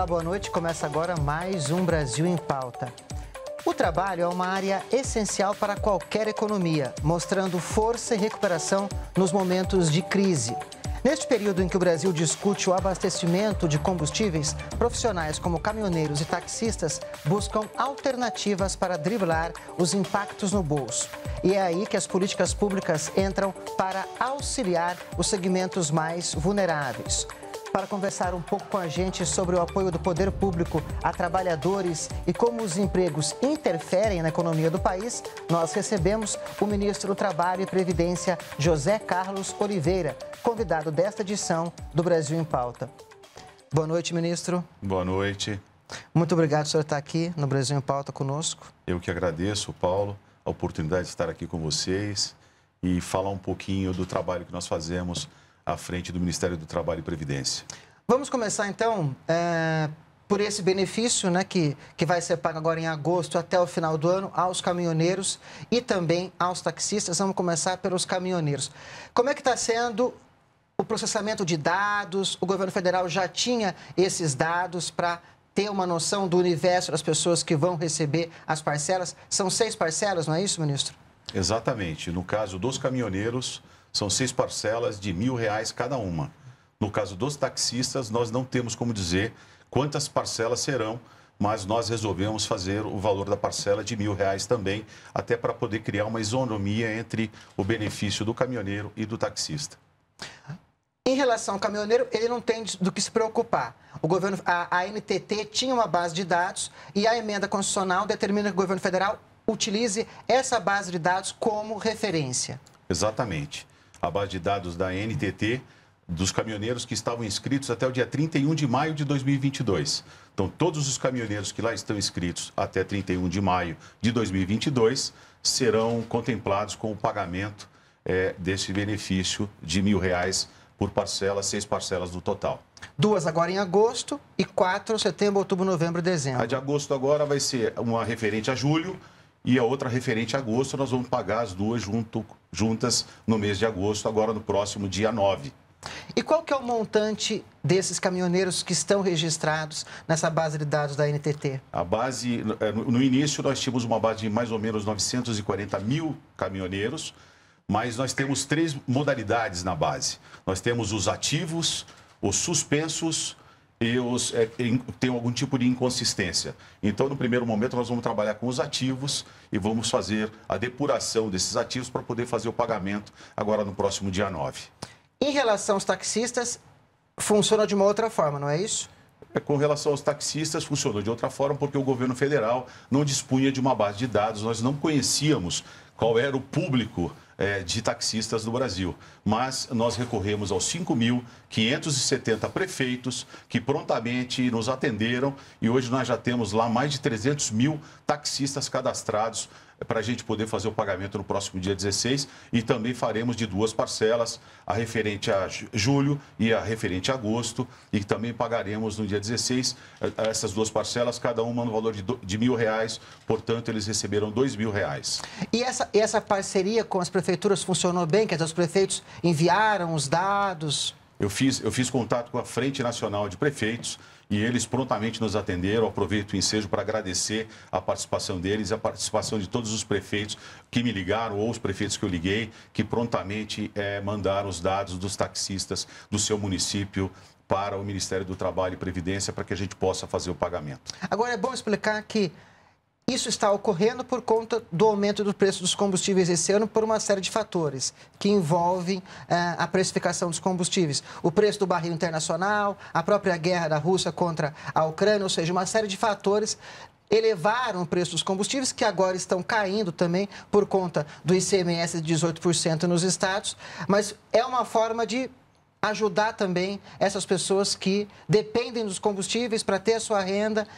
Olá, boa noite. Começa agora mais um Brasil em Pauta. O trabalho é uma área essencial para qualquer economia, mostrando força e recuperação nos momentos de crise. Neste período em que o Brasil discute o abastecimento de combustíveis, profissionais como caminhoneiros e taxistas buscam alternativas para driblar os impactos no bolso. E é aí que as políticas públicas entram para auxiliar os segmentos mais vulneráveis para conversar um pouco com a gente sobre o apoio do poder público a trabalhadores e como os empregos interferem na economia do país, nós recebemos o ministro do Trabalho e Previdência, José Carlos Oliveira, convidado desta edição do Brasil em Pauta. Boa noite, ministro. Boa noite. Muito obrigado por estar aqui no Brasil em Pauta conosco. Eu que agradeço, Paulo, a oportunidade de estar aqui com vocês e falar um pouquinho do trabalho que nós fazemos à frente do Ministério do Trabalho e Previdência. Vamos começar então é, por esse benefício né, que, que vai ser pago agora em agosto até o final do ano aos caminhoneiros e também aos taxistas. Vamos começar pelos caminhoneiros. Como é que está sendo o processamento de dados? O governo federal já tinha esses dados para ter uma noção do universo das pessoas que vão receber as parcelas? São seis parcelas, não é isso, ministro? Exatamente. No caso dos caminhoneiros, são seis parcelas de mil reais cada uma. No caso dos taxistas, nós não temos como dizer quantas parcelas serão, mas nós resolvemos fazer o valor da parcela de mil reais também, até para poder criar uma isonomia entre o benefício do caminhoneiro e do taxista. Em relação ao caminhoneiro, ele não tem do que se preocupar. O governo, a, a NTT tinha uma base de dados e a emenda constitucional determina que o governo federal utilize essa base de dados como referência. Exatamente a base de dados da NTT, dos caminhoneiros que estavam inscritos até o dia 31 de maio de 2022. Então, todos os caminhoneiros que lá estão inscritos até 31 de maio de 2022 serão contemplados com o pagamento é, desse benefício de mil reais por parcela, seis parcelas do total. Duas agora em agosto e quatro setembro, outubro, novembro e dezembro. A de agosto agora vai ser uma referente a julho e a outra referente a agosto. Nós vamos pagar as duas junto juntas no mês de agosto, agora no próximo dia 9. E qual que é o montante desses caminhoneiros que estão registrados nessa base de dados da NTT? A base, é, no início nós tínhamos uma base de mais ou menos 940 mil caminhoneiros, mas nós temos três modalidades na base. Nós temos os ativos, os suspensos e os, é, tem algum tipo de inconsistência. Então, no primeiro momento, nós vamos trabalhar com os ativos e vamos fazer a depuração desses ativos para poder fazer o pagamento agora no próximo dia 9. Em relação aos taxistas, funciona de uma outra forma, não é isso? É, com relação aos taxistas, funcionou de outra forma, porque o governo federal não dispunha de uma base de dados, nós não conhecíamos qual era o público é, de taxistas do Brasil. Mas nós recorremos aos 5.570 prefeitos que prontamente nos atenderam e hoje nós já temos lá mais de 300 mil taxistas cadastrados é para a gente poder fazer o pagamento no próximo dia 16 e também faremos de duas parcelas, a referente a julho e a referente a agosto, e também pagaremos no dia 16 eh, eh, essas duas parcelas, cada uma no valor de, de mil reais, portanto eles receberam dois mil reais. E essa, essa parceria com as prefeituras funcionou bem? Quer dizer, os prefeitos enviaram os dados? Eu fiz, eu fiz contato com a Frente Nacional de Prefeitos, e eles prontamente nos atenderam. Aproveito o ensejo para agradecer a participação deles, a participação de todos os prefeitos que me ligaram ou os prefeitos que eu liguei, que prontamente é, mandaram os dados dos taxistas do seu município para o Ministério do Trabalho e Previdência para que a gente possa fazer o pagamento. Agora é bom explicar que isso está ocorrendo por conta do aumento do preço dos combustíveis esse ano por uma série de fatores que envolvem eh, a precificação dos combustíveis. O preço do barril internacional, a própria guerra da Rússia contra a Ucrânia, ou seja, uma série de fatores elevaram o preço dos combustíveis, que agora estão caindo também por conta do ICMS de 18% nos estados, mas é uma forma de ajudar também essas pessoas que dependem dos combustíveis para ter a sua renda,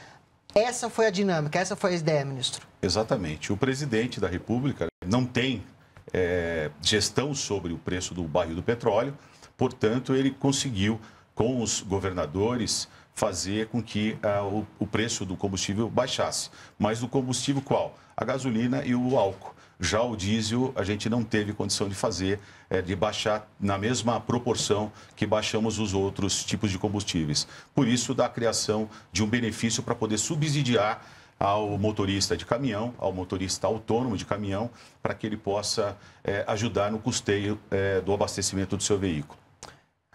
essa foi a dinâmica, essa foi a ideia, ministro. Exatamente. O presidente da República não tem é, gestão sobre o preço do barril do petróleo, portanto, ele conseguiu com os governadores fazer com que eh, o, o, preço do combustível baixasse. Mas do combustível qual? A gasolina e o álcool. Já o diesel a gente não teve condição de fazer, é, de baixar na mesma proporção que baixamos os outros tipos de combustíveis. Por isso, da criação de um benefício para poder subsidiar ao motorista de caminhão, ao motorista autônomo de caminhão, para que ele possa é, ajudar no custeio é, do abastecimento do seu veículo.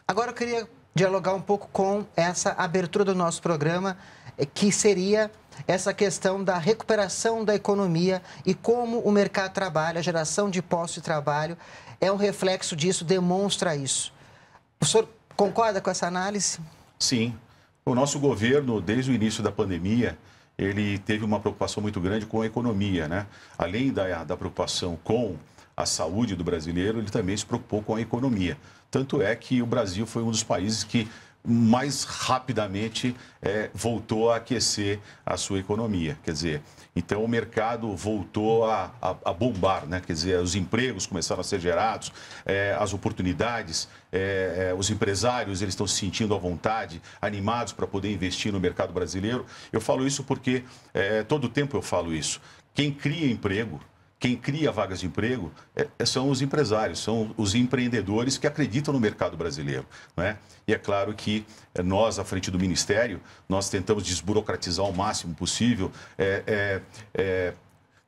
Agora eu queria dialogar um pouco com essa abertura do nosso programa, eh, que seria essa questão da recuperação da economia e como o mercado trabalha, a geração de postos de trabalho é um reflexo disso, demonstra isso. O senhor concorda com essa análise? Sim. O nosso governo, desde o início da pandemia, ele teve uma preocupação muito grande com a economia, né? Além da, da preocupação com a saúde do brasileiro, ele também se preocupou com a economia. Tanto é que o Brasil foi um dos países que mais rapidamente é, voltou a aquecer a sua economia. Quer dizer, então o mercado voltou a, a, a bombar, né? quer dizer, os empregos começaram a ser gerados, é, as oportunidades, é, é os empresários eles estão se sentindo à vontade, animados para poder investir no mercado brasileiro. Eu falo isso porque é, todo tempo eu falo isso. Quem cria emprego, quem cria vagas de emprego é, é, são os empresários, são os empreendedores que acreditam no mercado brasileiro. é? E é claro que é, nós, à frente do Ministério, nós tentamos desburocratizar o máximo possível, é, é, é,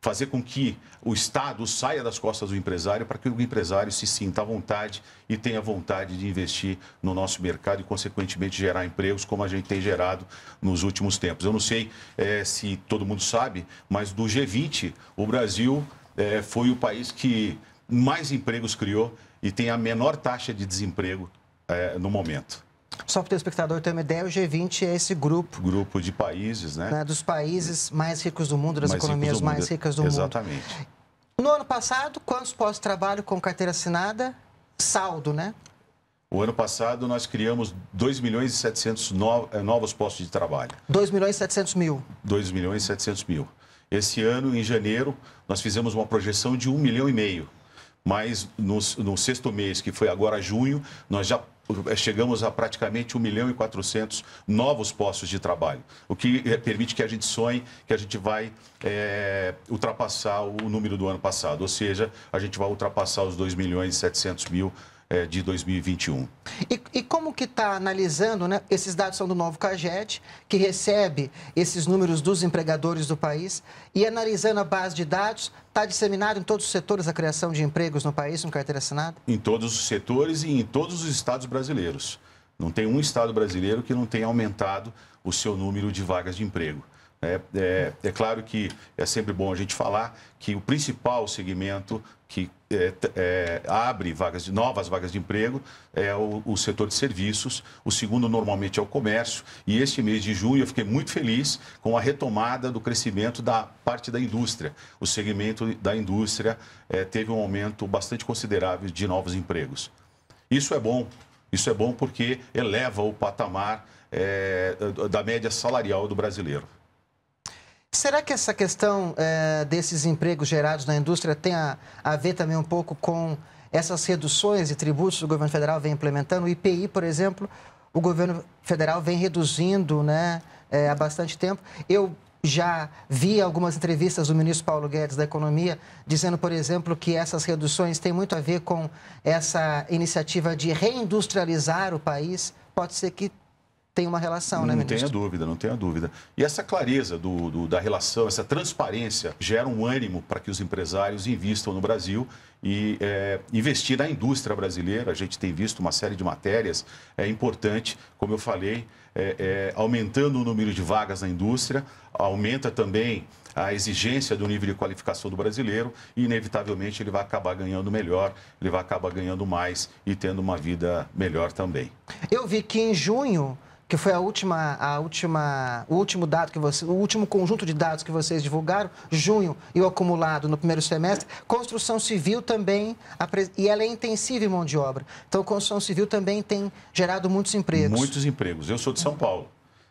fazer com que o Estado saia das costas do empresário para que o empresário se sinta à vontade e tenha vontade de investir no nosso mercado e, consequentemente, gerar empregos como a gente tem gerado nos últimos tempos. Eu não sei é, se todo mundo sabe, mas do G20, o Brasil é, foi o país que mais empregos criou e tem a menor taxa de desemprego é, no momento. Só para o espectador ter uma ideia, o G20 é esse grupo. Grupo de países, né? né dos países mais ricos do mundo, das mais economias mais ricas do Exatamente. mundo. Exatamente. No ano passado, quantos postos de trabalho com carteira assinada? Saldo, né? O ano passado, nós criamos 2 milhões e 700 eh, novos postos de trabalho. 2 milhões e 700 mil. 2 milhões e 700 mil. Esse ano, em janeiro, nós fizemos uma projeção de um milhão e meio. Mas no, no sexto mês, que foi agora junho, nós já eh, chegamos a praticamente 1 milhão e 400 novos postos de trabalho, o que eh, permite que a gente sonhe que a gente vai é, ultrapassar o número do ano passado, ou seja, a gente vai ultrapassar os 2 milhões e 700 mil é, de 2021. E, e como que está analisando, né? Esses dados são do novo CAGED, que recebe esses números dos empregadores do país e analisando a base de dados, está disseminado em todos os setores a criação de empregos no país, com carteira assinada? Em todos os setores e em todos os estados brasileiros. Não tem um estado brasileiro que não tenha aumentado o seu número de vagas de emprego. É, é, é, claro que é sempre bom a gente falar que o principal segmento que é, é, abre vagas de, novas vagas de emprego é o, o, setor de serviços, o segundo normalmente é o comércio, e este mês de junho eu fiquei muito feliz com a retomada do crescimento da parte da indústria. O segmento da indústria é, teve um aumento bastante considerável de novos empregos. Isso é bom, isso é bom porque eleva o patamar é, da média salarial do brasileiro. Será que essa questão é, desses empregos gerados na indústria tem a, a ver também um pouco com essas reduções e tributos que o governo federal vem implementando? O IPI, por exemplo, o governo federal vem reduzindo né, é, há bastante tempo. Eu já vi algumas entrevistas do ministro Paulo Guedes da Economia dizendo, por exemplo, que essas reduções têm muito a ver com essa iniciativa de reindustrializar o país. Pode ser que tem uma relação, né, não ministro? Não tenha dúvida, não tenha dúvida. E essa clareza do, do, da relação, essa transparência, gera um ânimo para que os empresários invistam no Brasil e é, investir na indústria brasileira. A gente tem visto uma série de matérias, é importante, como eu falei, é, é, aumentando o número de vagas na indústria, aumenta também a exigência do nível de qualificação do brasileiro e, inevitavelmente, ele vai acabar ganhando melhor, ele vai acabar ganhando mais e tendo uma vida melhor também. Eu vi que em junho que foi a última, a última, o último dado que você, o último conjunto de dados que vocês divulgaram, junho e o acumulado no primeiro semestre, construção civil também, e ela é intensiva em mão de obra. Então, construção civil também tem gerado muitos empregos. Muitos empregos. Eu sou de São Paulo.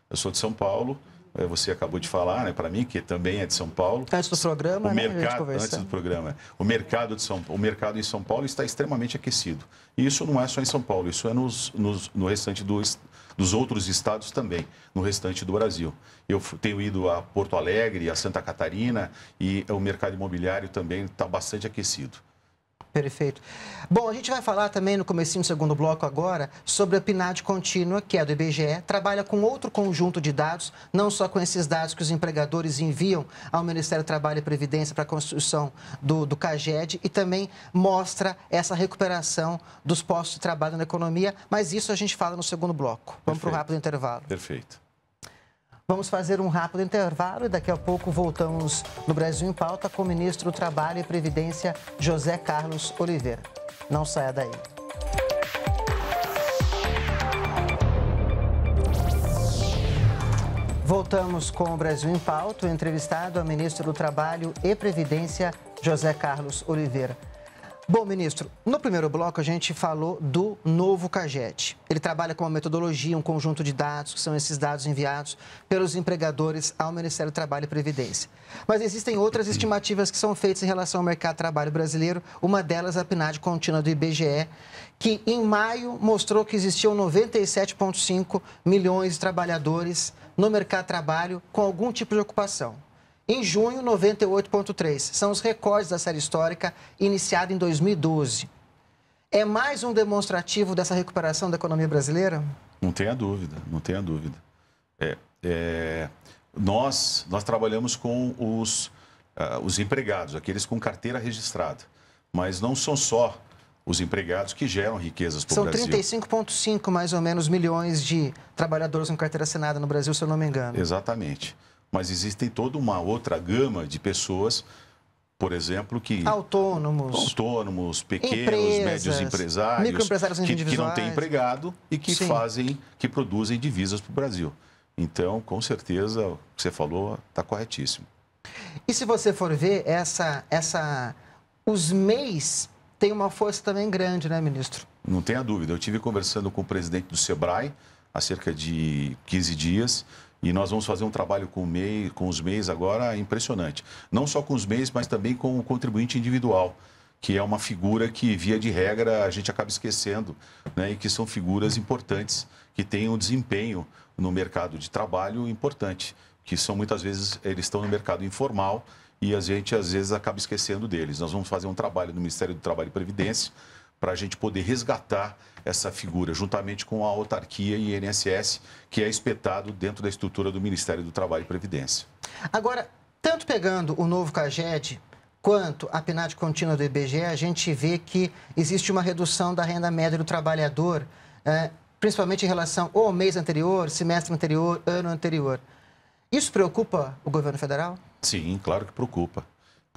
Eu sou de São Paulo. É, você acabou de falar, né, para mim, que também é de São Paulo. Antes do programa, o né, mercado, antes do programa. É. O mercado, de São, o mercado em São Paulo está extremamente aquecido. E isso não é só em São Paulo, isso é nos, nos no restante do, dos outros estados também, no restante do Brasil. Eu tenho ido a Porto Alegre, a Santa Catarina e o mercado imobiliário também está bastante aquecido. Perfeito. Bom, a gente vai falar também no comecinho do segundo bloco agora sobre a PNAD contínua, que é do IBGE, trabalha com outro conjunto de dados, não só com esses dados que os empregadores enviam ao Ministério do Trabalho e Previdência para a construção do, do CAGED, e também mostra essa recuperação dos postos de trabalho na economia, mas isso a gente fala no segundo bloco. Vamos para o rápido intervalo. Perfeito. Vamos fazer um rápido intervalo e daqui a pouco voltamos no Brasil em Pauta com o ministro do Trabalho e Previdência, José Carlos Oliveira. Não saia daí. Voltamos com o Brasil em Pauta, entrevistado a é ministro do Trabalho e Previdência, José Carlos Oliveira. Bom, ministro, no primeiro bloco a gente falou do novo CAGET. Ele trabalha com uma metodologia, um conjunto de dados, que são esses dados enviados pelos empregadores ao Ministério do Trabalho e Previdência. Mas existem outras estimativas que são feitas em relação ao mercado de trabalho brasileiro, uma delas a PNAD contínua do IBGE, que em maio mostrou que existiam 97,5 milhões de trabalhadores no mercado de trabalho com algum tipo de ocupação. Em junho, 98,3. São os recordes da série histórica iniciada em 2012. É mais um demonstrativo dessa recuperação da economia brasileira? Não tenha dúvida, não tenha dúvida. É, é, nós, nós trabalhamos com os, uh, os empregados, aqueles com carteira registrada. Mas não são só os empregados que geram riquezas para o Brasil. São 35,5 mais ou menos milhões de trabalhadores com carteira assinada no Brasil, se eu não me engano. Exatamente mas existem toda uma outra gama de pessoas, por exemplo, que. Autônomos. Autônomos, pequenos, empresas, médios empresários. Microempresários que, que não têm empregado e que Sim. fazem, que produzem divisas para o Brasil. Então, com certeza, o que você falou está corretíssimo. E se você for ver, essa, essa, os MEIs têm uma força também grande, né, ministro? Não tenha dúvida. Eu tive conversando com o presidente do Sebrae há cerca de 15 dias. E nós vamos fazer um trabalho com, MEI, com os MEIs agora impressionante. Não só com os MEIs, mas também com o contribuinte individual, que é uma figura que, via de regra, a gente acaba esquecendo, né? e que são figuras importantes, que têm um desempenho no mercado de trabalho importante, que são muitas vezes, eles estão no mercado informal e a gente, às vezes, acaba esquecendo deles. Nós vamos fazer um trabalho no Ministério do Trabalho e Previdência, para a gente poder resgatar essa figura, juntamente com a autarquia e INSS, que é espetado dentro da estrutura do Ministério do Trabalho e Previdência. Agora, tanto pegando o novo CAGED quanto a PNAD contínua do IBGE, a gente vê que existe uma redução da renda média do trabalhador, é, principalmente em relação ao mês anterior, semestre anterior, ano anterior. Isso preocupa o governo federal? Sim, claro que preocupa.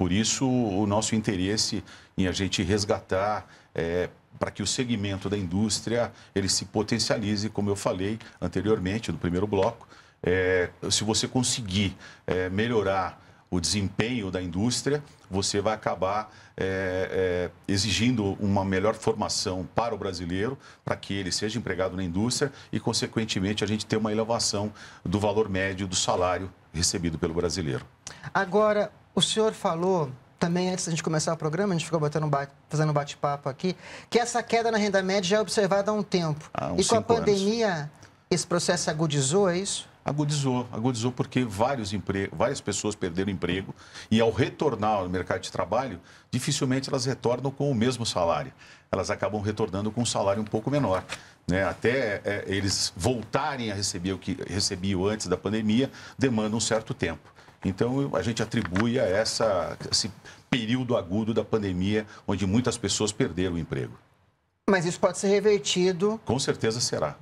Por isso, o nosso interesse em a gente resgatar, é, para que o segmento da indústria ele se potencialize, como eu falei anteriormente no primeiro bloco. É, se você conseguir é, melhorar o desempenho da indústria, você vai acabar é, é, exigindo uma melhor formação para o brasileiro, para que ele seja empregado na indústria e, consequentemente, a gente ter uma elevação do valor médio do salário recebido pelo brasileiro. Agora, o senhor falou também antes da gente começar o programa, a gente ficou batendo, fazendo um bate-papo aqui, que essa queda na renda média já é observada há um tempo. Há e com a pandemia, anos. esse processo agudizou, é isso? Agudizou, agudizou porque vários empre... várias pessoas perderam emprego e ao retornar ao mercado de trabalho, dificilmente elas retornam com o mesmo salário. Elas acabam retornando com um salário um pouco menor. Né? Até é, eles voltarem a receber o que recebiam antes da pandemia, demanda um certo tempo. Então, a gente atribui a essa, esse período agudo da pandemia, onde muitas pessoas perderam o emprego. Mas isso pode ser revertido? Com certeza será.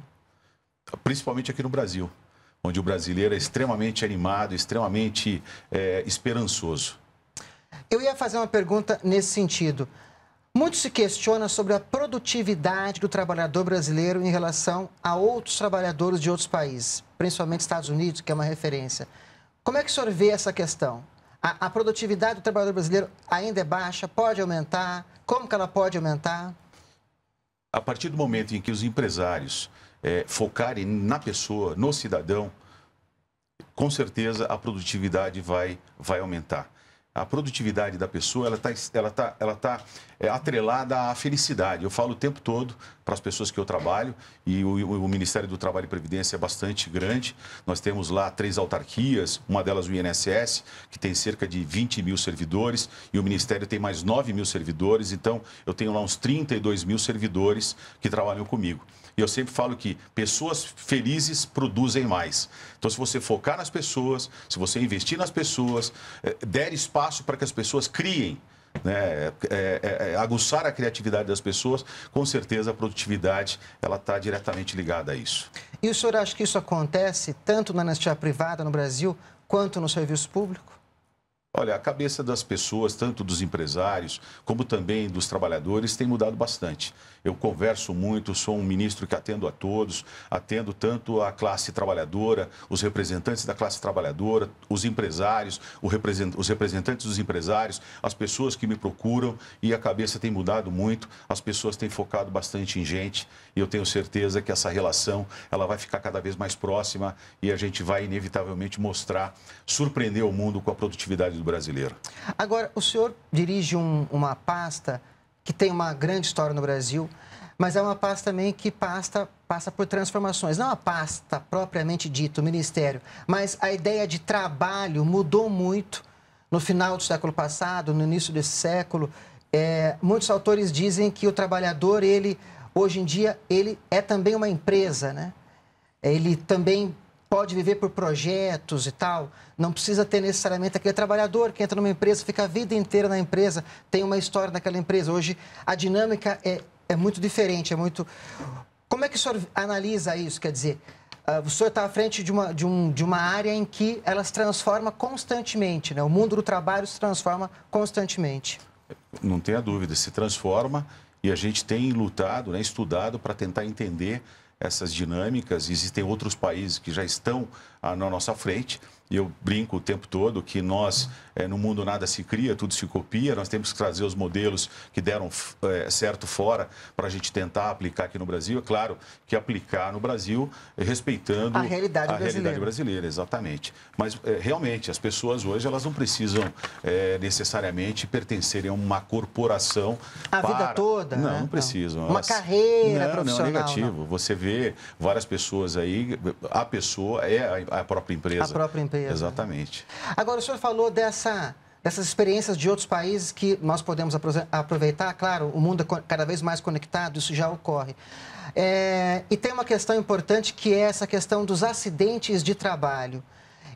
Principalmente aqui no Brasil, onde o brasileiro é extremamente animado, extremamente é, esperançoso. Eu ia fazer uma pergunta nesse sentido. Muito se questiona sobre a produtividade do trabalhador brasileiro em relação a outros trabalhadores de outros países, principalmente Estados Unidos, que é uma referência. Como é que o senhor vê essa questão? A, a produtividade do trabalhador brasileiro ainda é baixa? Pode aumentar? Como que ela pode aumentar? A partir do momento em que os empresários é, focarem na pessoa, no cidadão, com certeza a produtividade vai, vai aumentar a produtividade da pessoa ela está ela tá, ela tá, é, atrelada à felicidade. Eu falo o tempo todo para as pessoas que eu trabalho e o, o, Ministério do Trabalho e Previdência é bastante grande. Nós temos lá três autarquias, uma delas o INSS, que tem cerca de 20 mil servidores e o Ministério tem mais 9 mil servidores. Então, eu tenho lá uns 32 mil servidores que trabalham comigo. E eu sempre falo que pessoas felizes produzem mais. Então, se você focar nas pessoas, se você investir nas pessoas, eh, der espaço para que as pessoas criem, né, é, é, aguçar a criatividade das pessoas, com certeza a produtividade ela está diretamente ligada a isso. E o senhor acha que isso acontece tanto na iniciativa privada no Brasil quanto no serviço público? Olha, a cabeça das pessoas, tanto dos empresários como também dos trabalhadores, tem mudado bastante. Eu converso muito, sou um ministro que atendo a todos, atendo tanto a classe trabalhadora, os representantes da classe trabalhadora, os empresários, os representantes dos empresários, as pessoas que me procuram e a cabeça tem mudado muito, as pessoas têm focado bastante em gente e eu tenho certeza que essa relação ela vai ficar cada vez mais próxima e a gente vai inevitavelmente mostrar, surpreender o mundo com a produtividade do brasileiro. Agora, o senhor dirige um, uma pasta que tem uma grande história no Brasil, mas é uma pasta também que pasta, passa por transformações. Não a pasta propriamente dita, o ministério, mas a ideia de trabalho mudou muito no final do século passado, no início desse século. É, muitos autores dizem que o trabalhador, ele hoje em dia, ele é também uma empresa, né? Ele também pode viver por projetos e tal. Não precisa ter necessariamente aquele trabalhador que entra numa empresa, fica a vida inteira na empresa, tem uma história naquela empresa. Hoje a dinâmica é, é muito diferente, é muito. Como é que o senhor analisa isso? Quer dizer, uh, o senhor está à frente de uma, de, um, de uma área em que ela se transforma constantemente, né? O mundo do trabalho se transforma constantemente. Não tenha dúvida, se transforma e a gente tem lutado, né, estudado para tentar entender essas dinâmicas. Existem outros países que já estão ah, na nossa frente. E eu brinco o tempo todo que nós, é, no mundo nada se cria, tudo se copia. Nós temos que trazer os modelos que deram é, certo fora para a gente tentar aplicar aqui no Brasil. É claro que aplicar no Brasil eh, respeitando a realidade, a brasileira. realidade brasileira, exatamente. Mas é, realmente, as pessoas hoje elas não precisam necessariamente pertencerem a uma corporação. A para... vida toda? Não, né? não precisam. Uma elas... carreira não, é profissional. Não, é negativo. Não. Você vê várias pessoas aí, a pessoa é a própria empresa. A própria empresa. Exatamente. Né? Agora, o senhor falou dessa dessas experiências de outros países que nós podemos aproveitar. Claro, o mundo é cada vez mais conectado, isso já ocorre. É, e tem uma questão importante que é essa questão dos acidentes de trabalho.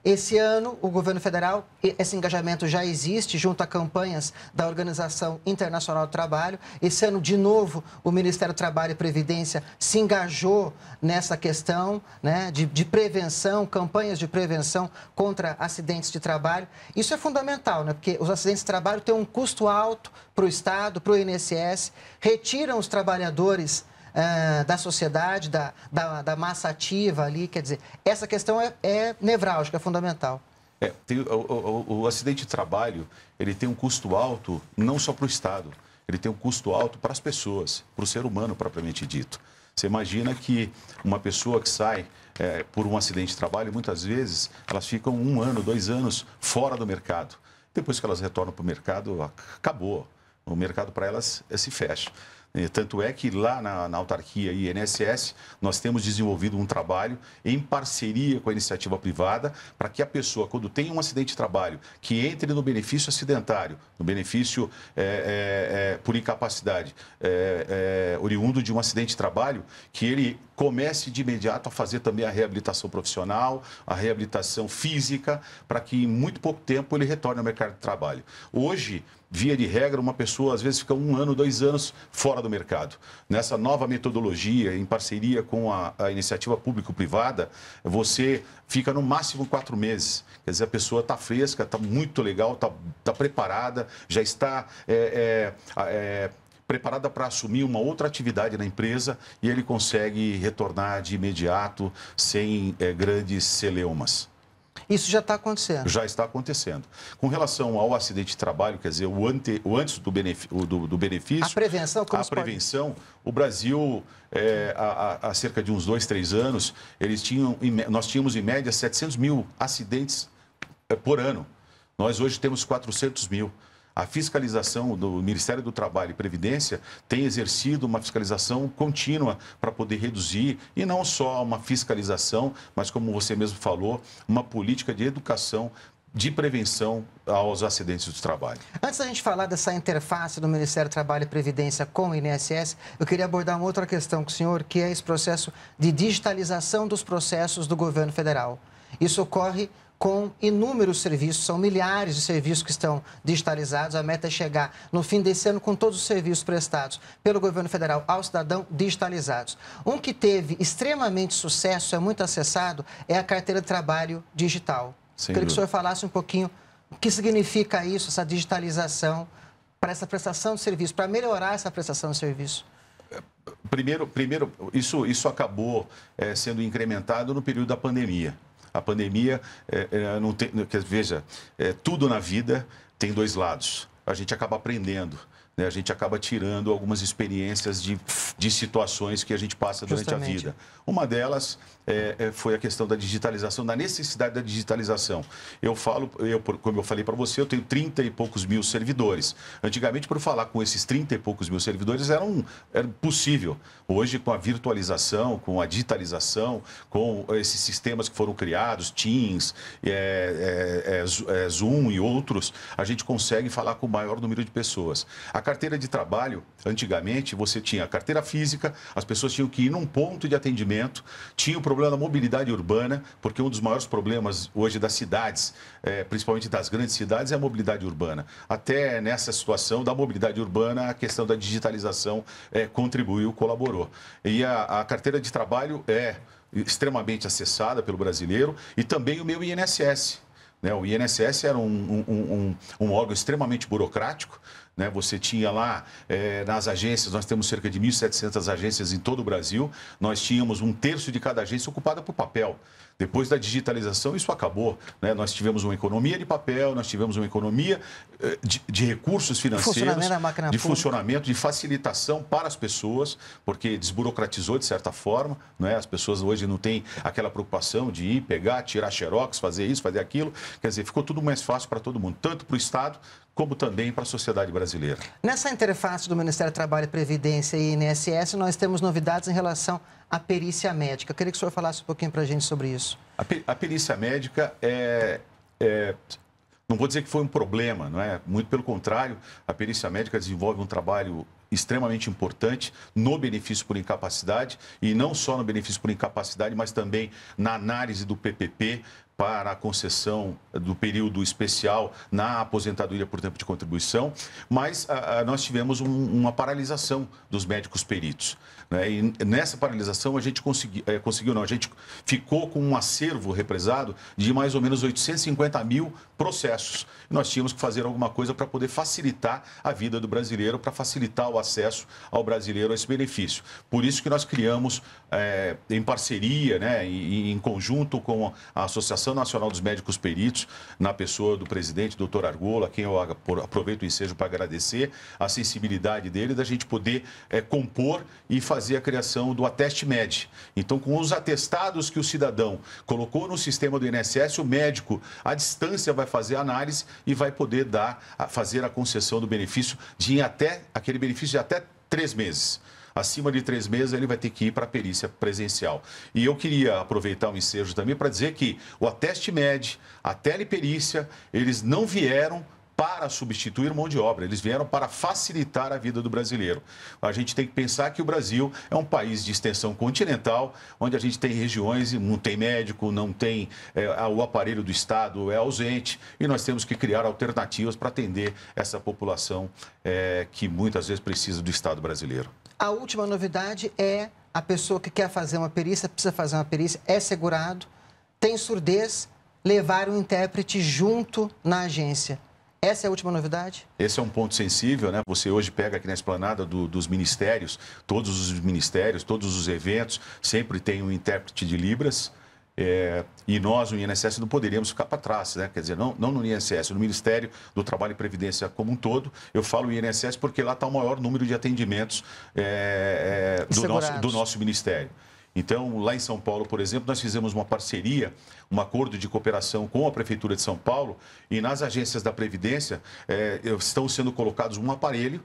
Esse ano, o governo federal, esse engajamento já existe junto a campanhas da Organização Internacional do Trabalho. Esse ano, de novo, o Ministério do Trabalho e Previdência se engajou nessa questão né, de, de prevenção, campanhas de prevenção contra acidentes de trabalho. Isso é fundamental, né, porque os acidentes de trabalho têm um custo alto para o Estado, para o INSS, retiram os trabalhadores ah, da sociedade, da, da, da, massa ativa ali. Quer dizer, essa questão é, é nevrálgica, é fundamental. É, tem, o, o, o acidente de trabalho ele tem um custo alto não só para o Estado, ele tem um custo alto para as pessoas, para o ser humano propriamente dito. Você imagina que uma pessoa que sai é, por um acidente de trabalho, muitas vezes elas ficam um ano, dois anos fora do mercado. Depois que elas retornam para o mercado, acabou. O mercado para elas eh, se fecha. É, tanto é que lá na, na autarquia e INSS, nós temos desenvolvido um trabalho em parceria com a iniciativa privada para que a pessoa, quando tem um acidente de trabalho, que entre no benefício acidentário, no benefício é, é, é, por incapacidade, é, é, oriundo de um acidente de trabalho, que ele comece de imediato a fazer também a reabilitação profissional, a reabilitação física, para que em muito pouco tempo ele retorne ao mercado de trabalho. Hoje, via de regra, uma pessoa às vezes fica um ano, dois anos fora do mercado. Nessa nova metodologia, em parceria com a, a iniciativa público-privada, você fica no máximo quatro meses. Quer dizer, a pessoa está fresca, está muito legal, está tá preparada, já está é, é, é, preparada para assumir uma outra atividade na empresa e ele consegue retornar de imediato sem é, grandes celeumas. Isso já está acontecendo. Já está acontecendo. Com relação ao acidente de trabalho, quer dizer, o, ante, o antes do, benef, do, do, benefício. A prevenção, como A prevenção, pode... o Brasil, é, há, há, cerca de uns dois, três anos, eles tinham, nós tínhamos em média 700 mil acidentes eh, por ano. Nós hoje temos 400 mil a fiscalização do Ministério do Trabalho e Previdência tem exercido uma fiscalização contínua para poder reduzir, e não só uma fiscalização, mas como você mesmo falou, uma política de educação de prevenção aos acidentes do trabalho. Antes da gente falar dessa interface do Ministério do Trabalho e Previdência com o INSS, eu queria abordar uma outra questão com o senhor, que é esse processo de digitalização dos processos do governo federal. Isso ocorre com inúmeros serviços, são milhares de serviços que estão digitalizados. A meta é chegar no fim desse ano com todos os serviços prestados pelo governo federal ao cidadão digitalizados. Um que teve extremamente sucesso, é muito acessado, é a carteira de trabalho digital. Queria que o senhor falasse um pouquinho o que significa isso, essa digitalização para essa prestação de serviço, para melhorar essa prestação de serviço primeiro, primeiro isso, isso acabou é, sendo incrementado no período da pandemia. A pandemia, é, é, não tem, veja, é, tudo na vida tem dois lados. A gente acaba aprendendo. Né? A gente acaba tirando algumas experiências de, de situações que a gente passa durante Justamente. a vida. Uma delas é, é, foi a questão da digitalização, da necessidade da digitalização. Eu falo, eu, como eu falei para você, eu tenho 30 e poucos mil servidores. Antigamente, para falar com esses 30 e poucos mil servidores era, um, era possível. Hoje, com a virtualização, com a digitalização, com esses sistemas que foram criados, Teams, é, é, é, é, Zoom e outros, a gente consegue falar com o maior número de pessoas. A carteira de trabalho, antigamente, você tinha a carteira física, as pessoas tinham que ir num ponto de atendimento, tinha o problema da mobilidade urbana, porque um dos maiores problemas hoje das cidades, é, principalmente das grandes cidades, é a mobilidade urbana. Até nessa situação da mobilidade urbana, a questão da digitalização é, contribuiu, colaborou. E a, a carteira de trabalho é extremamente acessada pelo brasileiro e também o meu INSS. Né? O INSS era um, um, um, um, órgão extremamente burocrático né? Você tinha lá é, nas agências, nós temos cerca de 1.700 agências em todo o Brasil, nós tínhamos um terço de cada agência ocupada por papel. Depois da digitalização, isso acabou. Né? Nós tivemos uma economia de papel, nós tivemos uma economia eh, de, de recursos financeiros, funcionamento de funcionamento, de facilitação para as pessoas, porque desburocratizou de certa forma. Né? As pessoas hoje não têm aquela preocupação de ir, pegar, tirar xerox, fazer isso, fazer aquilo. Quer dizer, ficou tudo mais fácil para todo mundo, tanto para o Estado como também para a sociedade brasileira. Nessa interface do Ministério do Trabalho, e Previdência e INSS, nós temos novidades em relação à perícia médica. Eu queria que o senhor falasse um pouquinho para a gente sobre isso. A, per, a perícia médica é, é, Não vou dizer que foi um problema, não é? Muito pelo contrário, a perícia médica desenvolve um trabalho extremamente importante no benefício por incapacidade e não só no benefício por incapacidade, mas também na análise do PPP, para a concessão do período especial na aposentadoria por tempo de contribuição, mas ah, ah, nós tivemos um, uma paralisação dos médicos peritos. Né? E nessa paralisação a gente consegui, é, conseguiu, não, a gente ficou com um acervo represado de mais ou menos 850 mil processos. Nós tínhamos que fazer alguma coisa para poder facilitar a vida do brasileiro, para facilitar o acesso ao brasileiro a esse benefício. Por isso que nós criamos, é, em parceria, né, em, em conjunto com a Associação Associação Nacional dos Médicos Peritos, na pessoa do presidente, doutor Argola, a quem eu aproveito o ensejo para agradecer a sensibilidade dele, da gente poder é, compor e fazer a criação do Ateste Med. Então, com os atestados que o cidadão colocou no sistema do INSS, o médico, à distância, vai fazer a análise e vai poder dar, fazer a concessão do benefício de até, aquele benefício de até três meses acima de três meses ele vai ter que ir para a perícia presencial. E eu queria aproveitar o ensejo também para dizer que o Ateste Med, a teleperícia, eles não vieram para substituir mão de obra, eles vieram para facilitar a vida do brasileiro. A gente tem que pensar que o Brasil é um país de extensão continental, onde a gente tem regiões, não tem médico, não tem é, o aparelho do Estado é ausente e nós temos que criar alternativas para atender essa população é, que muitas vezes precisa do Estado brasileiro. A última novidade é a pessoa que quer fazer uma perícia, precisa fazer uma perícia, é segurado, tem surdez, levar um intérprete junto na agência. Essa é a última novidade? Esse é um ponto sensível, né? Você hoje pega aqui na esplanada do, dos ministérios, todos os ministérios, todos os eventos, sempre tem um intérprete de Libras. É, e nós, no INSS, não poderíamos ficar para trás, né? quer dizer, não, não no INSS, no Ministério do Trabalho e Previdência como um todo. Eu falo INSS porque lá está o maior número de atendimentos é, é, do, nosso, do nosso Ministério. Então, lá em São Paulo, por exemplo, nós fizemos uma parceria, um acordo de cooperação com a Prefeitura de São Paulo e nas agências da Previdência é, estão sendo colocados um aparelho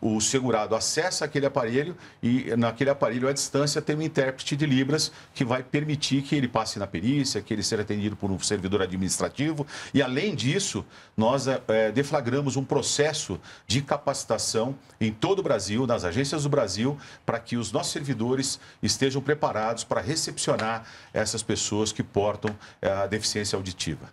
o segurado acessa aquele aparelho e naquele aparelho à distância tem um intérprete de Libras que vai permitir que ele passe na perícia, que ele seja atendido por um servidor administrativo. E além disso, nós é, deflagramos um processo de capacitação em todo o Brasil, nas agências do Brasil, para que os nossos servidores estejam preparados para recepcionar essas pessoas que portam é, a deficiência auditiva.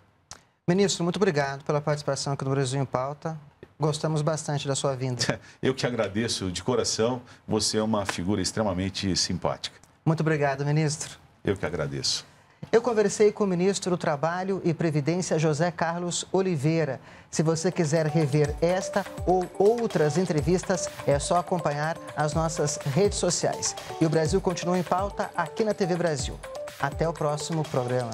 Ministro, muito obrigado pela participação aqui no Brasil em Pauta. Gostamos bastante da sua vinda. Eu que agradeço de coração. Você é uma figura extremamente simpática. Muito obrigado, ministro. Eu que agradeço. Eu conversei com o ministro do Trabalho e Previdência, José Carlos Oliveira. Se você quiser rever esta ou outras entrevistas, é só acompanhar as nossas redes sociais. E o Brasil continua em pauta aqui na TV Brasil. Até o próximo programa.